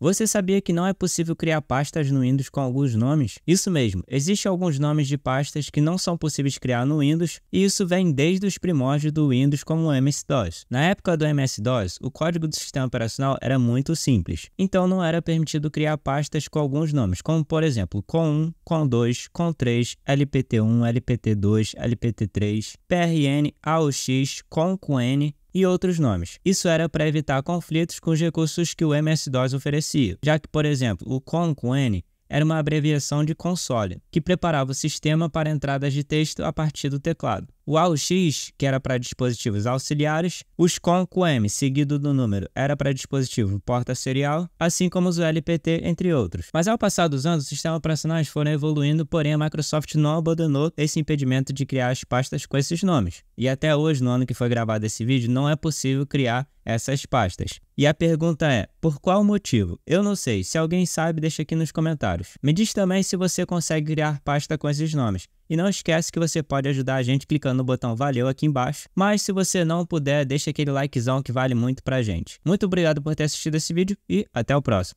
Você sabia que não é possível criar pastas no Windows com alguns nomes? Isso mesmo, existem alguns nomes de pastas que não são possíveis criar no Windows, e isso vem desde os primórdios do Windows como o MS-DOS. Na época do MS-DOS, o código do sistema operacional era muito simples, então não era permitido criar pastas com alguns nomes, como por exemplo, com1, com2, com3, lpt1, lpt2, lpt3, prn, aux, com, com n, e outros nomes. Isso era para evitar conflitos com os recursos que o MS-DOS oferecia, já que, por exemplo, o N era uma abreviação de console, que preparava o sistema para entradas de texto a partir do teclado. O AUX, que era para dispositivos auxiliares, os CONCO-M, seguido do número, era para dispositivo porta serial, assim como os LPT, entre outros. Mas ao passar dos anos, os sistemas operacionais foram evoluindo, porém a Microsoft não abandonou esse impedimento de criar as pastas com esses nomes. E até hoje, no ano que foi gravado esse vídeo, não é possível criar essas pastas. E a pergunta é: por qual motivo? Eu não sei. Se alguém sabe, deixa aqui nos comentários. Me diz também se você consegue criar pasta com esses nomes. E não esquece que você pode ajudar a gente clicando no botão valeu aqui embaixo, mas se você não puder, deixa aquele likezão que vale muito pra gente. Muito obrigado por ter assistido esse vídeo e até o próximo.